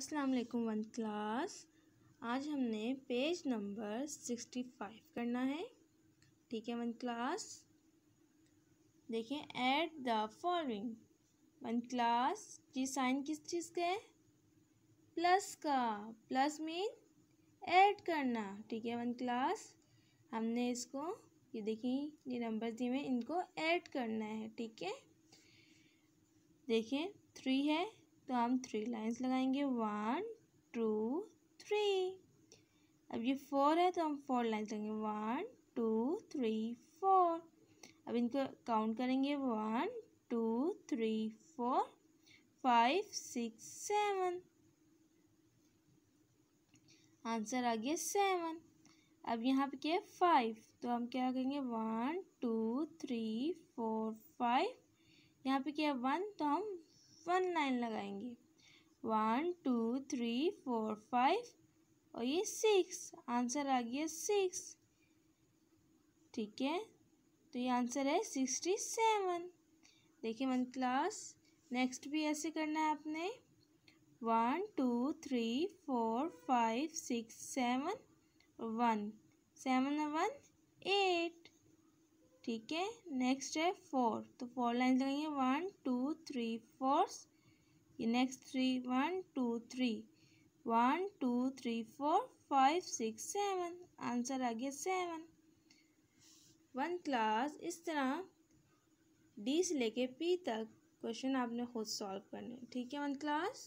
अस्सलाम वालेकुम one class आज हमने पेज नंबर सिक्सटी फाइव करना है ठीक है वन क्लास देखें at the following one class जी साइन किस चीज़ का है प्लस का प्लस मीन ऐड करना ठीक है वन क्लास हमने इसको ये देखिए ये नंबर दिए हुए इनको ऐड करना है ठीक है देखें थ्री है तो हम थ्री लाइंस लगाएंगे वन टू थ्री अब ये फोर है तो हम फोर लाइंस लगाएंगे वन टू थ्री फोर अब इनको काउंट करेंगे one two three four five six seven answer आ गया सेवन अब यहाँ पे क्या है फाइव तो हम क्या करेंगे one two three four five यहाँ पे क्या है वन तो हम वन लाइन लगाएंगे one two three four five और ये सिक्स आंसर आ गया सिक्स ठीक है तो ये आंसर है सिक्सटी सेवन देखिए मन क्लास नेक्स्ट भी ऐसे करना है आपने one two three four five six seven one seven one eight ठीक है नेक्स्ट है फोर तो फोर लाइन लगाइए वन टू थ्री फोर ये next three one two three one two three four five six seven answer आ गया seven one class इस तरह डी से लेके पी तक क्वेश्चन आपने खुद सॉल्व करने ठीक है वन क्लास